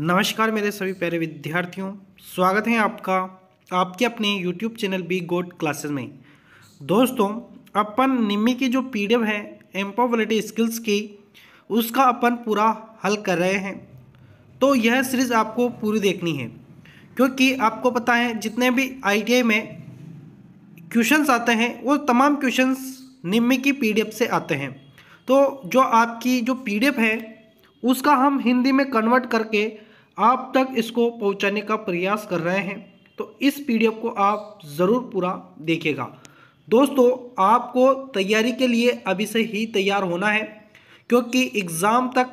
नमस्कार मेरे सभी प्यारे विद्यार्थियों स्वागत है आपका आपके अपने YouTube channel B goat classes में दोस्तों अपन निम्मी की जो पी है एम्पावलिटी स्किल्स की उसका अपन पूरा हल कर रहे हैं तो यह सीरीज़ आपको पूरी देखनी है क्योंकि आपको पता है जितने भी आई में क्वेश्चंस आते हैं वो तमाम क्वेश्चंस निम्मी की पी से आते हैं तो जो आपकी जो पी है उसका हम हिंदी में कन्वर्ट करके आप तक इसको पहुंचाने का प्रयास कर रहे हैं तो इस पीडीएफ को आप ज़रूर पूरा देखेगा दोस्तों आपको तैयारी के लिए अभी से ही तैयार होना है क्योंकि एग्ज़ाम तक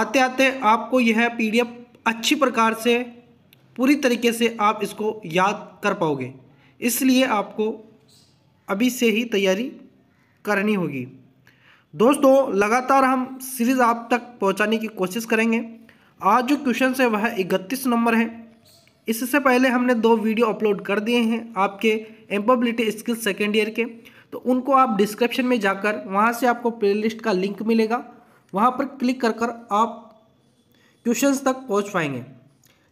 आते आते आपको यह पीडीएफ अच्छी प्रकार से पूरी तरीके से आप इसको याद कर पाओगे इसलिए आपको अभी से ही तैयारी करनी होगी दोस्तों लगातार हम सीरीज आप तक पहुंचाने की कोशिश करेंगे आज जो क्वेश्चन है वह इकतीस नंबर है इससे पहले हमने दो वीडियो अपलोड कर दिए हैं आपके एम्पबिलिटी स्किल सेकेंड ईयर के तो उनको आप डिस्क्रिप्शन में जाकर वहाँ से आपको प्लेलिस्ट का लिंक मिलेगा वहाँ पर क्लिक कर कर आप क्वेश्चन तक पहुँच पाएंगे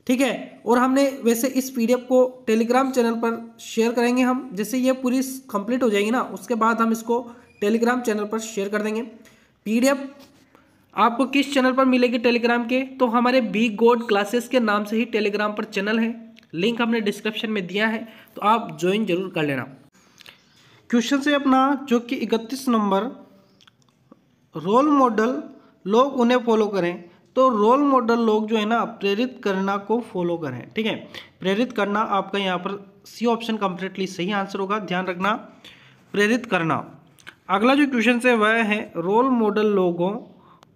ठीक है और हमने वैसे इस पी को टेलीग्राम चैनल पर शेयर करेंगे हम जैसे ये पूरी कंप्लीट हो जाएगी ना उसके बाद हम इसको टेलीग्राम चैनल पर शेयर कर देंगे पीडीएफ आपको किस चैनल पर मिलेगी टेलीग्राम के तो हमारे बी गोड क्लासेस के नाम से ही टेलीग्राम पर चैनल है लिंक हमने डिस्क्रिप्शन में दिया है तो आप ज्वाइन जरूर कर लेना क्वेश्चन से अपना जो कि इकतीस नंबर रोल मॉडल लोग उन्हें फॉलो करें तो रोल मॉडल लोग जो है ना प्रेरित करना को फॉलो करें ठीक है प्रेरित करना आपका यहाँ पर सी ऑप्शन कंप्लीटली सही आंसर होगा ध्यान रखना प्रेरित करना अगला जो क्वेश्चन है वह है रोल मॉडल लोगों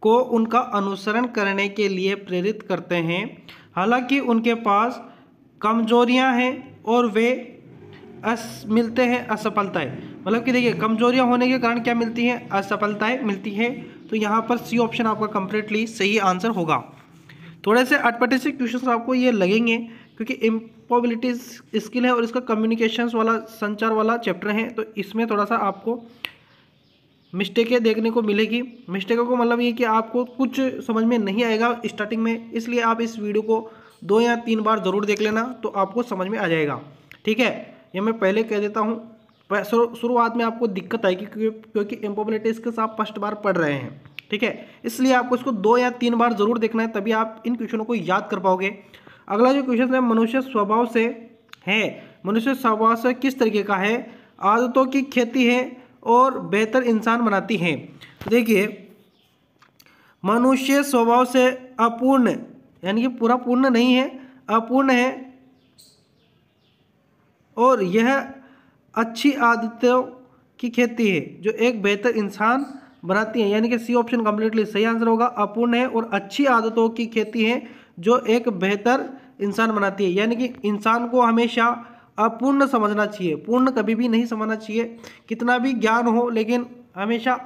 को उनका अनुसरण करने के लिए प्रेरित करते हैं हालांकि उनके पास कमजोरियां हैं और वे अस मिलते हैं असफलताएं मतलब कि देखिए कमजोरियां होने के कारण क्या मिलती हैं असफलताएं मिलती हैं तो यहाँ पर सी ऑप्शन आपका कंप्लीटली सही आंसर होगा थोड़े से अटपटे से क्वेश्चन आपको ये लगेंगे क्योंकि इम्पोबिलिटीज स्किल है और इसका कम्युनिकेशंस वाला संचार वाला चैप्टर है तो इसमें थोड़ा सा आपको मिस्टेकें देखने को मिलेगी मिस्टेकों को मतलब ये कि आपको कुछ समझ में नहीं आएगा स्टार्टिंग में इसलिए आप इस वीडियो को दो या तीन बार ज़रूर देख लेना तो आपको समझ में आ जाएगा ठीक है ये मैं पहले कह देता हूँ शुरुआत में आपको दिक्कत आएगी क्योंकि इम्पोबिलिटीज़ आप फर्स्ट बार पढ़ रहे हैं ठीक है इसलिए आपको इसको दो या तीन बार ज़रूर देखना है तभी आप इन क्वेश्चनों को याद कर पाओगे अगला जो क्वेश्चन है मनुष्य स्वभाव से है मनुष्य स्वभाव से किस तरीके का है आदतों की खेती है और बेहतर इंसान बनाती हैं तो देखिए मनुष्य स्वभाव से अपूर्ण यानी कि पूरा पूर्ण नहीं है अपूर्ण है और यह अच्छी आदतों की खेती है जो एक बेहतर इंसान बनाती है यानी कि सी ऑप्शन कम्प्लीटली सही आंसर होगा अपूर्ण है और अच्छी आदतों की खेती है जो एक बेहतर इंसान बनाती है यानी कि इंसान को हमेशा अपूर्ण समझना चाहिए पूर्ण कभी भी नहीं समझना चाहिए कितना भी ज्ञान हो लेकिन हमेशा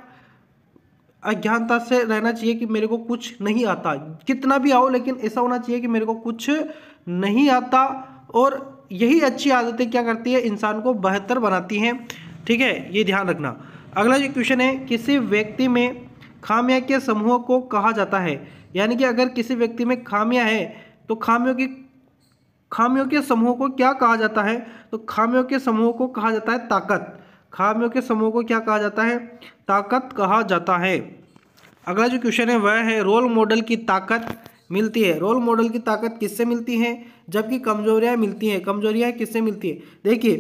अज्ञानता से रहना चाहिए कि मेरे को कुछ नहीं आता कितना भी आओ लेकिन ऐसा होना चाहिए कि मेरे को कुछ नहीं आता और यही अच्छी आदतें क्या करती है इंसान को बेहतर बनाती हैं ठीक है ये ध्यान रखना अगला जो क्वेश्चन है किसी व्यक्ति में खामिया के समूह को कहा जाता है यानी कि अगर किसी व्यक्ति में खामियाँ हैं तो खामियों की खामियों के समूह को क्या कहा जाता है तो खामियों के समूह को कहा जाता है ताकत खामियों के समूह को क्या कहा जाता है ताकत कहा जाता है अगला जो क्वेश्चन है वह है रोल मॉडल की ताकत मिलती है रोल मॉडल की ताकत किससे मिलती है जबकि कमजोरियाँ मिलती हैं कमजोरियाँ किससे मिलती है देखिए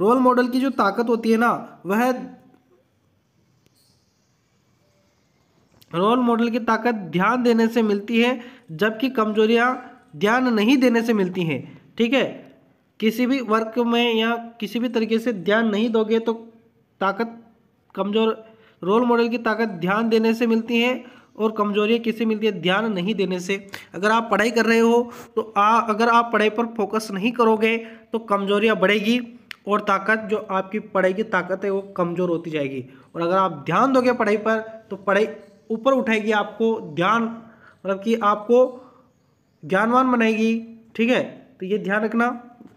रोल मॉडल की जो ताकत होती है ना वह रोल मॉडल की ताकत ध्यान देने से मिलती है जबकि कमजोरियाँ ध्यान नहीं देने से मिलती हैं ठीक है किसी भी वर्क में या किसी भी तरीके से ध्यान नहीं दोगे तो ताकत कमज़ोर रोल मॉडल की ताकत ध्यान देने से मिलती है और कमजोरियाँ किससे मिलती है ध्यान नहीं देने से अगर आप पढ़ाई कर रहे हो तो आ अगर आप पढ़ाई पर फोकस नहीं करोगे तो कमजोरियाँ बढ़ेगी और ताकत जो आपकी पढ़ाई की ताकत है वो कमज़ोर होती जाएगी और अगर आप ध्यान दोगे पढ़ाई पर तो पढ़ाई ऊपर उठाएगी आपको ध्यान मतलब कि आपको ज्ञानवान बनाएगी ठीक है तो ये ध्यान रखना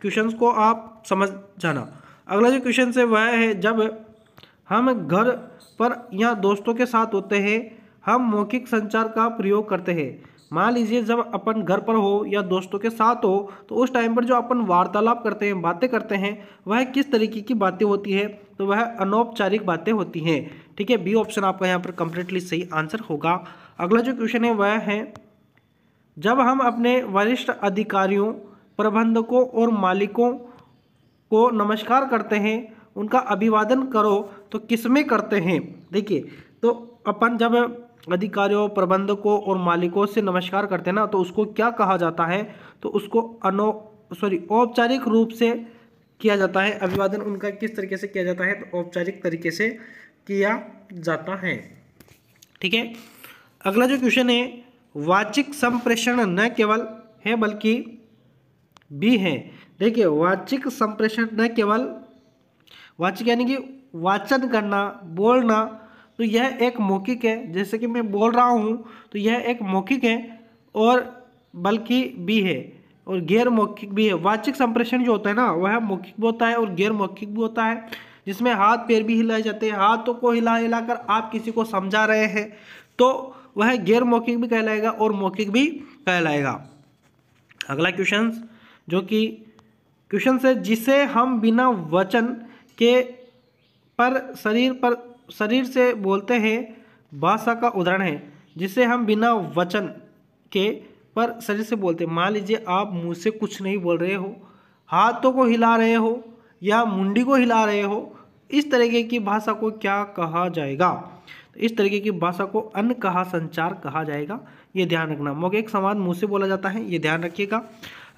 क्वेश्चन को आप समझ जाना अगला जो क्वेश्चन है वह है जब हम घर पर या दोस्तों के साथ होते हैं हम मौखिक संचार का प्रयोग करते हैं मान लीजिए जब अपन घर पर हो या दोस्तों के साथ हो तो उस टाइम पर जो अपन वार्तालाप करते हैं बातें करते हैं वह किस तरीके की बातें होती है तो वह अनौपचारिक बातें होती हैं ठीक है बी ऑप्शन आपका यहाँ पर कंप्लीटली सही आंसर होगा अगला जो क्वेश्चन है वह है जब हम अपने वरिष्ठ अधिकारियों प्रबंधकों और मालिकों को नमस्कार करते हैं उनका अभिवादन करो तो किसमें करते हैं देखिए तो अपन जब अधिकारियों प्रबंधकों और मालिकों से नमस्कार करते हैं ना तो उसको क्या कहा जाता है तो उसको अनो सॉरी औपचारिक रूप से किया जाता है अभिवादन उनका किस तरीके से किया जाता है तो औपचारिक तरीके से किया जाता है ठीक है अगला जो क्वेश्चन है वाचिक संप्रेषण न केवल है बल्कि भी हैं देखिए वाचिक संप्रेषण न केवल वाचिक यानी कि वाचन करना बोलना तो यह एक मौखिक है जैसे कि मैं बोल रहा हूँ तो यह एक मौखिक है और बल्कि भी है और गैर मौखिक भी है वाचिक संप्रेषण जो होता है ना वह मौखिक भी होता है और गैर मौखिक भी होता है जिसमें हाथ पैर भी हिलाए जाते हैं हाथों को हिला हिला कर आप किसी को समझा रहे हैं तो वह गैर मौखिक भी कहलाएगा और मौखिक भी कहलाएगा अगला क्वेश्चन जो कि क्वेश्चन से जिसे हम बिना वचन के पर शरीर पर शरीर से बोलते हैं भाषा का उदाहरण है जिसे हम बिना वचन के पर शरीर से बोलते मान लीजिए आप मुँह से कुछ नहीं बोल रहे हो हाथों को हिला रहे हो या मुंडी को हिला रहे हो इस तरीके की भाषा को क्या कहा जाएगा तो इस तरीके की भाषा को अन कहा संचार कहा जाएगा ये ध्यान रखना एक समाज मुँह से बोला जाता है ये ध्यान रखिएगा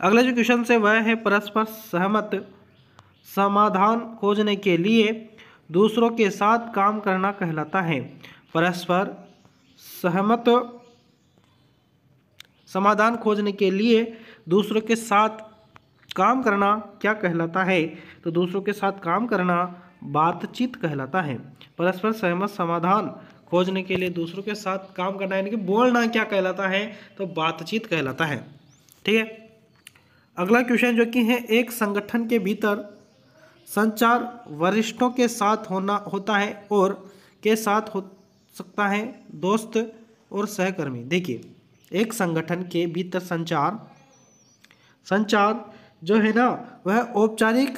अगले जो क्वेश्चन से वह है परस्पर सहमत समाधान खोजने के लिए दूसरों के साथ काम करना कहलाता है परस्पर सहमत समाधान खोजने के लिए दूसरों के साथ काम करना क्या कहलाता है तो दूसरों के साथ काम करना बातचीत कहलाता है परस्पर सहमत समाधान खोजने के लिए दूसरों के साथ काम करना यानी कि बोलना क्या कहलाता है तो बातचीत कहलाता है ठीक है अगला क्वेश्चन जो कि है एक संगठन के भीतर संचार वरिष्ठों के साथ होना होता है और के साथ हो सकता है दोस्त और सहकर्मी देखिए एक संगठन के भीतर संचार संचार जो है ना वह औपचारिक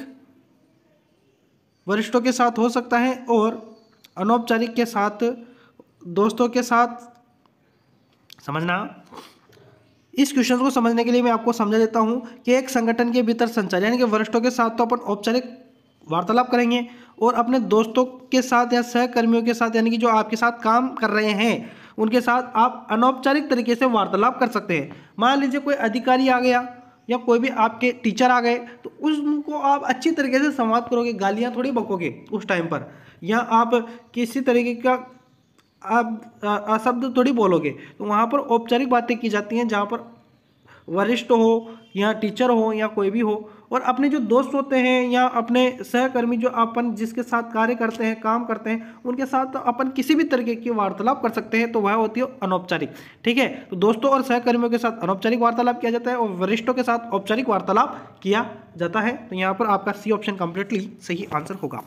वरिष्ठों के साथ हो सकता है और अनौपचारिक के साथ दोस्तों के साथ समझना इस क्वेश्चन को समझने के लिए मैं आपको समझा देता हूँ कि एक संगठन के भीतर संचार यानी कि वरिष्ठों के साथ तो अपन औपचारिक वार्तालाप करेंगे और अपने दोस्तों के साथ या सहकर्मियों के साथ यानी कि जो आपके साथ काम कर रहे हैं उनके साथ आप अनौपचारिक तरीके से वार्तालाप कर सकते हैं मान लीजिए कोई अधिकारी आ गया या कोई भी आपके टीचर आ गए तो उसको आप अच्छी तरीके से संवाद करोगे गालियाँ थोड़ी बकोगे उस टाइम पर या आप किसी तरीके का आप अशब्द थोड़ी बोलोगे तो वहाँ पर औपचारिक बातें की जाती हैं जहाँ पर वरिष्ठ हो या टीचर हो या कोई भी हो और अपने जो दोस्त होते हैं या अपने सहकर्मी जो अपन जिसके साथ कार्य करते हैं काम करते हैं उनके साथ अपन किसी भी तरीके की वार्तालाप कर सकते हैं तो वह होती है अनौपचारिक ठीक है तो दोस्तों और सहकर्मियों के साथ अनौपचारिक वार्तालाप किया जाता है और वरिष्ठों के साथ औपचारिक वार्तालाप किया जाता है तो यहाँ पर आपका सी ऑप्शन कंप्लीटली सही आंसर होगा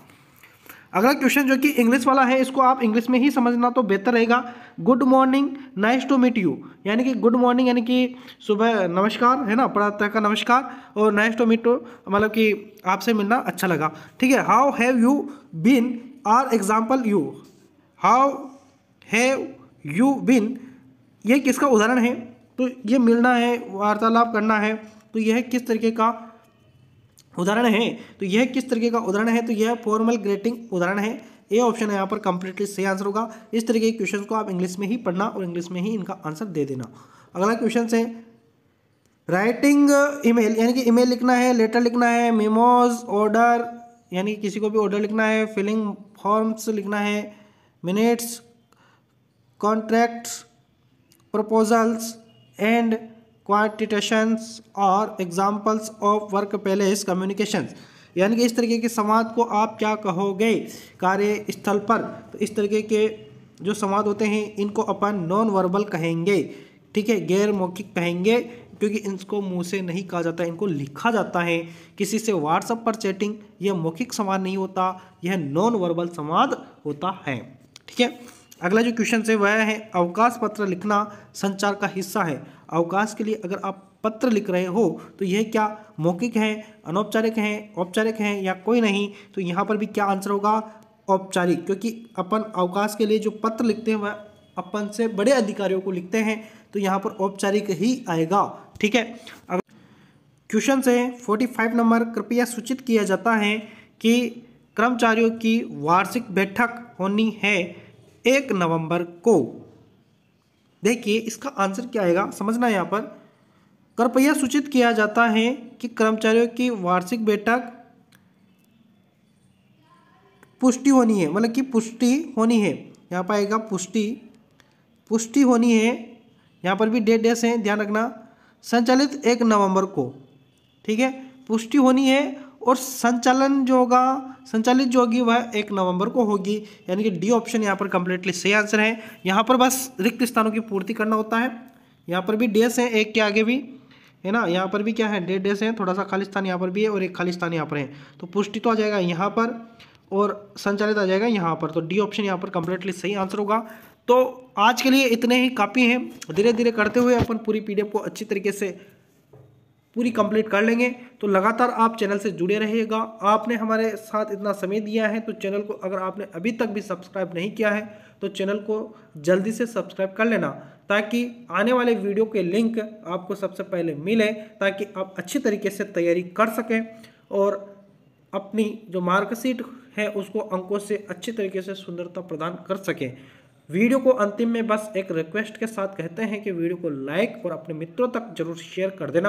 अगला क्वेश्चन जो कि इंग्लिश वाला है इसको आप इंग्लिश में ही समझना तो बेहतर रहेगा good morning nice to meet you यानी कि गुड मॉर्निंग यानी कि सुबह नमस्कार है ना प्रातः का नमस्कार और नाइस टू मीट मतलब कि आपसे मिलना अच्छा लगा ठीक है how have you been are example you how have you been ये किसका उदाहरण है तो ये मिलना है वार्तालाप करना है तो यह किस तरीके का उदाहरण है तो यह किस तरीके का उदाहरण है तो यह फॉर्मल ग्रेटिंग उदाहरण है ए ऑप्शन है यहाँ पर कंप्लीटली सही आंसर होगा इस तरीके के क्वेश्चन को आप इंग्लिश में ही पढ़ना और इंग्लिश में ही इनका आंसर दे देना अगला क्वेश्चन है राइटिंग ईमेल यानी कि ईमेल लिखना है लेटर लिखना है मेमोज ऑर्डर यानी किसी को भी ऑर्डर लिखना है फिलिंग फॉर्म्स लिखना है minutes contracts proposals and quotations और examples of work place communications यानी कि इस तरीके के संवाद को आप क्या कहोगे कार्य स्थल पर तो इस तरीके के जो संवाद होते हैं इनको अपन नॉन वर्बल कहेंगे ठीक है गैर मौखिक कहेंगे क्योंकि इनको मुंह से नहीं कहा जाता इनको लिखा जाता है किसी से व्हाट्सअप पर चैटिंग यह मौखिक संवाद नहीं होता यह नॉन वर्बल संवाद होता है ठीक है अगला जो क्वेश्चन है वह है अवकाश पत्र लिखना संचार का हिस्सा है अवकाश के लिए अगर आप पत्र लिख रहे हो तो यह क्या मौखिक है अनौपचारिक हैं औपचारिक हैं या कोई नहीं तो यहाँ पर भी क्या आंसर होगा औपचारिक क्योंकि अपन अवकाश के लिए जो पत्र लिखते हैं वह अपन से बड़े अधिकारियों को लिखते हैं तो यहाँ पर औपचारिक ही आएगा ठीक है अब क्वेश्चन से 45 नंबर कृपया सूचित किया जाता है कि कर्मचारियों की वार्षिक बैठक होनी है एक नवंबर को देखिए इसका आंसर क्या आएगा समझना यहाँ पर कृपया सूचित किया जाता है कि कर्मचारियों की वार्षिक बैठक पुष्टि होनी है मतलब कि पुष्टि होनी है यहाँ पर आएगा पुष्टि पुष्टि होनी है यहाँ पर भी डेट डेस हैं ध्यान रखना संचालित एक नवंबर को ठीक है पुष्टि होनी है और संचालन जो होगा संचालित जो होगी वह एक नवंबर को होगी यानी कि डी ऑप्शन यहाँ पर कंप्लीटली सही आंसर है यहाँ पर बस रिक्त स्थानों की पूर्ति करना होता है यहाँ पर भी डेस है एक के आगे भी है ना यहाँ पर भी क्या है डेढ़ डेस है थोड़ा सा खाली स्थान यहाँ पर भी है और एक खाली स्थान यहाँ पर है तो पुष्टि तो आ जाएगा यहाँ पर और संचालित आ जाएगा यहाँ पर तो डी ऑप्शन यहाँ पर कंप्लीटली सही आंसर होगा तो आज के लिए इतने ही काफ़ी हैं धीरे धीरे करते हुए अपन पूरी पी को अच्छी तरीके से पूरी कंप्लीट कर लेंगे तो लगातार आप चैनल से जुड़े रहिएगा आपने हमारे साथ इतना समय दिया है तो चैनल को अगर आपने अभी तक भी सब्सक्राइब नहीं किया है तो चैनल को जल्दी से सब्सक्राइब कर लेना ताकि आने वाले वीडियो के लिंक आपको सबसे पहले मिले ताकि आप अच्छी तरीके से तैयारी कर सकें और अपनी जो मार्कशीट है उसको अंकों से अच्छे तरीके से सुंदरता प्रदान कर सकें वीडियो को अंतिम में बस एक रिक्वेस्ट के साथ कहते हैं कि वीडियो को लाइक और अपने मित्रों तक जरूर शेयर कर देना